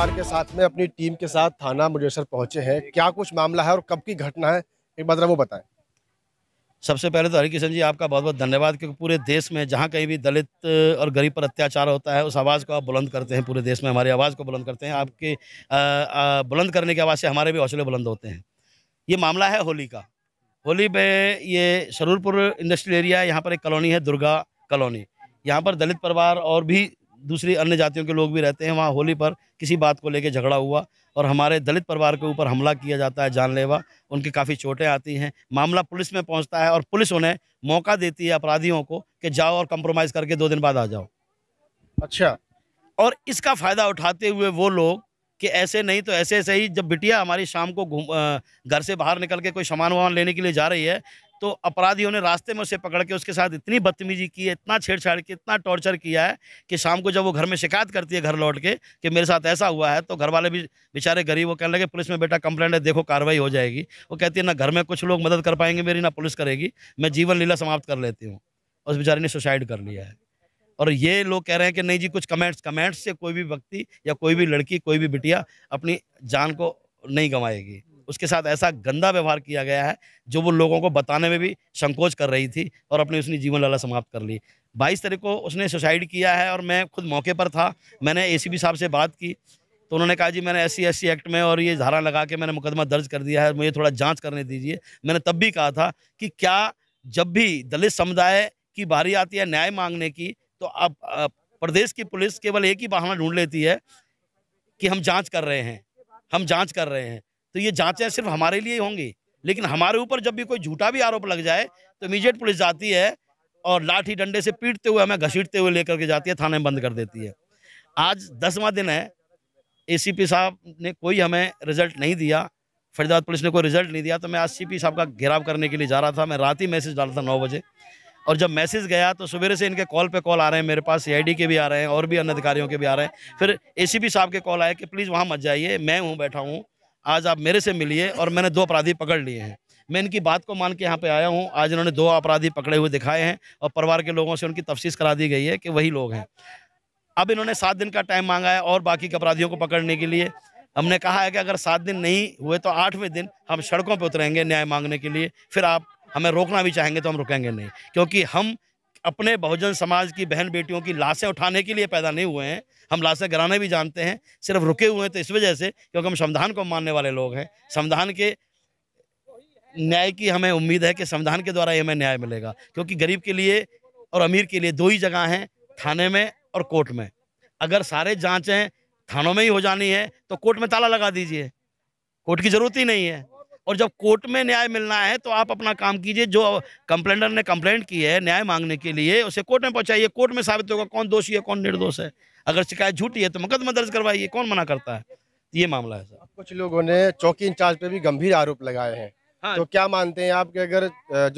परिवार के साथ में अपनी टीम के साथ थाना मुजेसर पहुंचे हैं क्या कुछ मामला है और कब की घटना है एक बार वो बताएं सबसे पहले तो हरिकिशन जी आपका बहुत बहुत धन्यवाद क्योंकि पूरे देश में जहां कहीं भी दलित और गरीब पर अत्याचार होता है उस आवाज़ को आप बुलंद करते हैं पूरे देश में हमारी आवाज़ को बुलंद करते हैं आपके बुलंद करने की आवाज़ से हमारे भी हौसले बुलंद होते हैं ये मामला है होली का होली पे ये शरूरपुर इंडस्ट्रियल एरिया है यहाँ पर एक कॉलोनी है दुर्गा कॉलोनी यहाँ पर दलित परिवार और भी दूसरी अन्य जातियों के लोग भी रहते हैं वहाँ होली पर किसी बात को लेकर झगड़ा हुआ और हमारे दलित परिवार के ऊपर हमला किया जाता है जानलेवा उनकी काफ़ी चोटें आती हैं मामला पुलिस में पहुँचता है और पुलिस उन्हें मौका देती है अपराधियों को कि जाओ और कंप्रोमाइज़ करके दो दिन बाद आ जाओ अच्छा और इसका फ़ायदा उठाते हुए वो लोग कि ऐसे नहीं तो ऐसे ऐसे ही जब बिटिया हमारी शाम को घूम घर से बाहर निकल के कोई सामान वामान लेने के लिए जा रही है तो अपराधियों ने रास्ते में उसे पकड़ के उसके साथ इतनी बदतमीजी की है इतना छेड़छाड़ की इतना टॉर्चर किया है कि शाम को जब वो घर में शिकायत करती है घर लौट के कि मेरे साथ ऐसा हुआ है तो घर वाले भी बेचारे गरीब वो कहने लगे पुलिस में बेटा कंप्लेंट है देखो कार्रवाई हो जाएगी वो कहती है ना घर में कुछ लोग मदद कर पाएंगे मेरी ना पुलिस करेगी मैं जीवन लीला समाप्त कर लेती हूँ उस बेचारे ने सुसाइड कर लिया है और ये लोग कह रहे हैं कि नहीं जी कुछ कमेंट्स कमेंट्स से कोई भी व्यक्ति या कोई भी लड़की कोई भी बिटिया अपनी जान को नहीं गंवाएगी उसके साथ ऐसा गंदा व्यवहार किया गया है जो वो लोगों को बताने में भी संकोच कर रही थी और अपनी उसने जीवन लाला समाप्त कर ली बाईस तारीख को उसने सुसाइड किया है और मैं खुद मौके पर था मैंने ए साहब से बात की तो उन्होंने कहा जी मैंने एस सी एक्ट में और ये धारा लगा के मैंने मुकदमा दर्ज कर दिया है मुझे थोड़ा जाँच करने दीजिए मैंने तब भी कहा था कि क्या जब भी दलित समुदाय की बारी आती है न्याय मांगने की तो अब प्रदेश की पुलिस केवल एक ही बहाना ढूंढ लेती है कि हम जांच कर रहे हैं हम जांच कर रहे हैं तो ये जाँचें सिर्फ हमारे लिए होंगी लेकिन हमारे ऊपर जब भी कोई झूठा भी आरोप लग जाए तो इमीजिएट पुलिस जाती है और लाठी डंडे से पीटते हुए हमें घसीटते हुए लेकर के जाती है थाने में बंद कर देती है आज दसवां दिन है एसीपी साहब ने कोई हमें रिजल्ट नहीं दिया फरीदाबाद पुलिस ने कोई रिजल्ट नहीं दिया तो मैं आज सी साहब का घेराव करने के लिए जा रहा था मैं रात ही मैसेज डाला था नौ बजे और जब मैसेज गया तो सवेरे से इनके कॉल पे कॉल आ रहे हैं मेरे पास सी के भी आ रहे हैं और भी अन्य अधिकारियों के भी आ रहे हैं फिर एसीपी साहब के कॉल आए कि प्लीज़ वहाँ मत जाइए मैं हूँ बैठा हूँ आज आप मेरे से मिलिए और मैंने दो अपराधी पकड़ लिए हैं मैं इनकी बात को मान के यहाँ पे आया हूँ आज इन्होंने दो अपराधी पकड़े हुए दिखाए हैं और परिवार के लोगों से उनकी तफसीस करा दी गई है कि वही लोग हैं अब इन्होंने सात दिन का टाइम मांगा है और बाकी अपराधियों को पकड़ने के लिए हमने कहा है कि अगर सात दिन नहीं हुए तो आठवें दिन हम सड़कों पर उतरेंगे न्याय मांगने के लिए फिर आप हमें रोकना भी चाहेंगे तो हम रुकेंगे नहीं क्योंकि हम अपने बहुजन समाज की बहन बेटियों की लाशें उठाने के लिए पैदा नहीं हुए हैं हम लाशें गिराने भी जानते हैं सिर्फ रुके हुए हैं तो इस वजह से क्योंकि हम संविधान को मानने वाले लोग हैं संविधान के न्याय की हमें उम्मीद है कि संविधान के द्वारा ही हमें न्याय मिलेगा क्योंकि गरीब के लिए और अमीर के लिए दो ही जगह हैं थाने में और कोर्ट में अगर सारे जाँचें थानों में ही हो जानी है तो कोर्ट में ताला लगा दीजिए कोर्ट की ज़रूरत ही नहीं है और जब कोर्ट में न्याय मिलना है तो आप अपना काम कीजिए जो कंप्लेंटर ने कंप्लेंट की है न्याय मांगने के लिए उसे कोर्ट में पहुंचाइए कोर्ट में साबित होगा कौन दोषी है कौन निर्दोष है अगर शिकायत झूठी है तो मुकदमा दर्ज करवाइए कौन मना करता है ये मामला है सर कुछ लोगों ने चौकी इंचार्ज पर भी गंभीर आरोप लगाए हैं हाँ। तो क्या मानते हैं आप कि अगर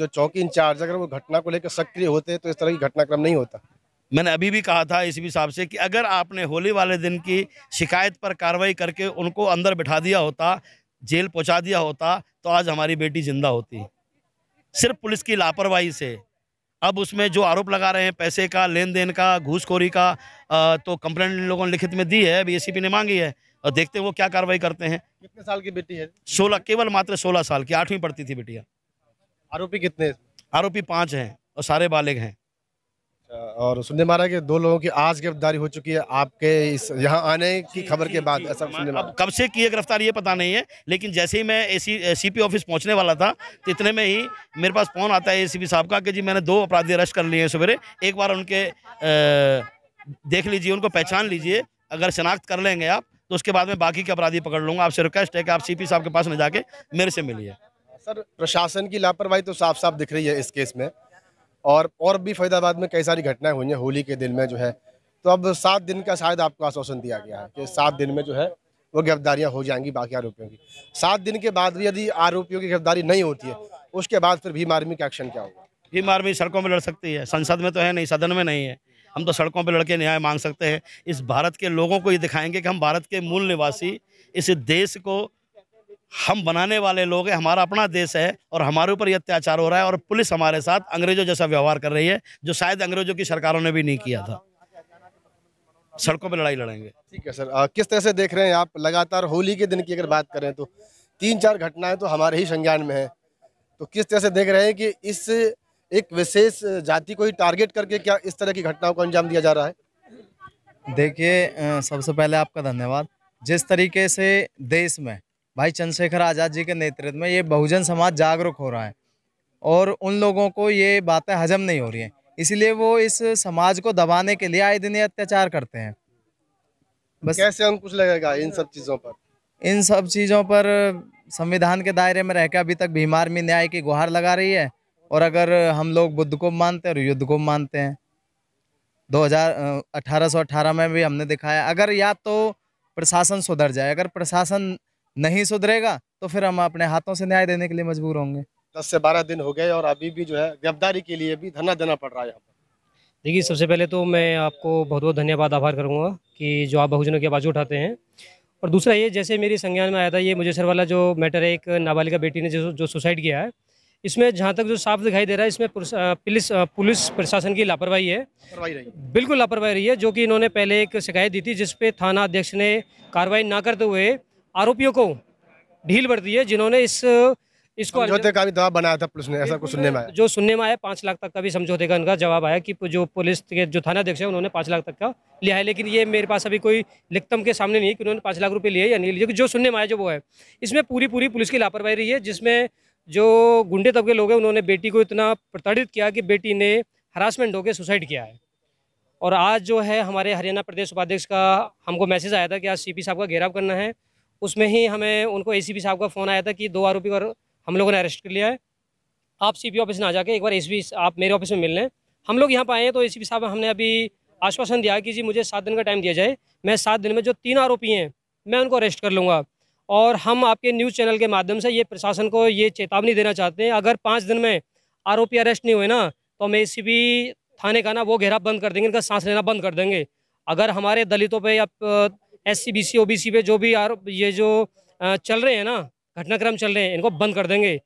जो चौकी इंचार्ज अगर वो घटना को लेकर सक्रिय होते तो इस तरह की घटनाक्रम नहीं होता मैंने अभी भी कहा था एसीबी साहब से कि अगर आपने होली वाले दिन की शिकायत पर कार्रवाई करके उनको अंदर बिठा दिया होता जेल पहुंचा दिया होता तो आज हमारी बेटी जिंदा होती सिर्फ पुलिस की लापरवाही से अब उसमें जो आरोप लगा रहे हैं पैसे का लेन देन का घूसखोरी का तो कंप्लेंट लोगों ने लिखित में दी है अभी एसीपी ने मांगी है और देखते हैं वो क्या कार्रवाई करते हैं कितने साल की बेटी है सोलह केवल मात्र सोलह साल की आठवीं पढ़ती थी बेटिया आरोपी कितने आरोपी पाँच हैं और सारे बालिग हैं और सुनने मारा कि दो लोगों की आज गिरफ्तारी हो चुकी है आपके इस यहाँ आने की खबर के बाद ऐसा सुनने अब कब से की गिरफ्तार ये पता नहीं है लेकिन जैसे ही मैं ए सी ऑफिस पहुँचने वाला था तो इतने में ही मेरे पास फ़ोन आता है ए साहब का कि जी मैंने दो अपराधी अरेस्ट कर लिए हैं सवेरे एक बार उनके आ, देख लीजिए उनको पहचान लीजिए अगर शनाख्त कर लेंगे आप तो उसके बाद में बाकी के अपराधी पकड़ लूँगा आपसे रिक्वेस्ट है कि आप सी साहब के पास न जाके मेरे से मिलिए सर प्रशासन की लापरवाही तो साफ साफ दिख रही है इस केस में और और भी फरीदाबाद में कई सारी घटनाएं हुई हैं होली के दिन में जो है तो अब सात दिन का शायद आपको आश्वासन दिया गया है कि सात दिन में जो है वो गिरफ्तारियाँ हो जाएंगी बाकी आरोपियों की सात दिन के बाद भी यदि आरोपियों की गिरफ्तारी नहीं होती है उसके बाद फिर भीम आर्मी का एक्शन क्या होगा भीम आर्मी सड़कों में लड़ सकती है संसद में तो है नहीं सदन में नहीं है हम तो सड़कों पर लड़के न्याय मांग सकते हैं इस भारत के लोगों को ये दिखाएंगे कि हम भारत के मूल निवासी इस देश को हम बनाने वाले लोग हैं हमारा अपना देश है और हमारे ऊपर ये अत्याचार हो रहा है और पुलिस हमारे साथ अंग्रेजों जैसा व्यवहार कर रही है जो शायद अंग्रेजों की सरकारों ने भी नहीं किया था सड़कों पर लड़ाई लड़ेंगे ठीक है सर आ, किस तरह से देख रहे हैं आप लगातार होली के दिन की अगर बात करें तो तीन चार घटनाएं तो हमारे ही संज्ञान में है तो किस तरह से देख रहे हैं कि इस एक विशेष जाति को ही टारगेट करके क्या इस तरह की घटनाओं को अंजाम दिया जा रहा है देखिए सबसे पहले आपका धन्यवाद जिस तरीके से देश में भाई चंद्रशेखर आज़ाद जी के नेतृत्व में ये बहुजन समाज जागरूक हो रहा है और उन लोगों को ये बातें हजम नहीं हो रही हैं इसलिए वो इस समाज को दबाने के लिए आए दिन अत्याचार करते हैं बस कैसे अंकुश लगेगा इन सब चीज़ों पर इन सब चीज़ों पर संविधान के दायरे में रहकर अभी तक बीमार में न्याय की गुहार लगा रही है और अगर हम लोग बुद्ध को मानते हैं और युद्ध को मानते हैं 2018 में भी हमने दिखाया अगर या तो प्रशासन सुधर जाए अगर प्रशासन नहीं सुधरेगा तो फिर हम अपने हाथों से न्याय देने के लिए मजबूर होंगे दस से बारह दिन हो गए और अभी भी जो है गिरफ्तारी के लिए भी धरना देना पड़ रहा है यहाँ पर देखिए सबसे पहले तो मैं आपको बहुत बहुत धन्यवाद आभार करूँगा कि जो आप बहुजनों की आवाज़ उठाते हैं और दूसरा ये जैसे मेरी संज्ञान में आया था ये मुझे सर वाला जो मैटर है एक नाबालिका बेटी ने जो जो सुसाइड किया है इसमें जहाँ तक जो साफ दिखाई दे रहा है इसमें पुलिस पुलिस प्रशासन की लापरवाही है बिल्कुल लापरवाही रही है जो कि इन्होंने पहले एक शिकायत दी थी जिसपे थाना अध्यक्ष ने कार्रवाई ना करते हुए आरोपियों को ढील बढ़ दी है जिन्होंने इस इसको समझौते का भी जवाब बनाया था पुलिस ने ऐसा कुछ सुनने में जो सुनने में आया पाँच लाख तक का भी समझौते का इनका जवाब आया कि जो पुलिस के जो थाना अध्यक्ष है उन्होंने पाँच लाख तक का लिया है लेकिन ये मेरे पास अभी कोई लिखतम के सामने नहीं है कि उन्होंने पाँच लाख रुपये लिए या नहीं लिया जो सुनने में आया जो वो है इसमें पूरी पूरी पुलिस की लापरवाही रही है जिसमें जो गुंडे तबके लोग हैं उन्होंने बेटी को इतना प्रताड़ित किया कि बेटी ने हरासमेंट होकर सुसाइड किया है और आज जो है हमारे हरियाणा प्रदेश उपाध्यक्ष का हमको मैसेज आया था कि आज सी साहब का घेराव करना है उसमें ही हमें उनको ए साहब का फ़ोन आया था कि दो आरोपी और हम लोगों ने अरेस्ट कर लिया है आप सी ऑफिस ना जाके एक बार एसीपी आप मेरे ऑफिस में मिल लें हम लोग यहाँ पर आए हैं तो ए साहब हमने अभी आश्वासन दिया कि जी मुझे सात दिन का टाइम दिया जाए मैं सात दिन में जो तीन आरोपी हैं मैं उनको अरेस्ट कर लूँगा और हम आपके न्यूज़ चैनल के माध्यम से ये प्रशासन को ये चेतावनी देना चाहते हैं अगर पाँच दिन में आरोपी अरेस्ट नहीं हुए ना तो हम ए थाने का ना वो घेरा बंद कर देंगे इनका सांस लेना बंद कर देंगे अगर हमारे दलितों पर या S C B C O B C पे जो भी आरोप ये जो चल रहे हैं ना घटनाक्रम चल रहे हैं इनको बंद कर देंगे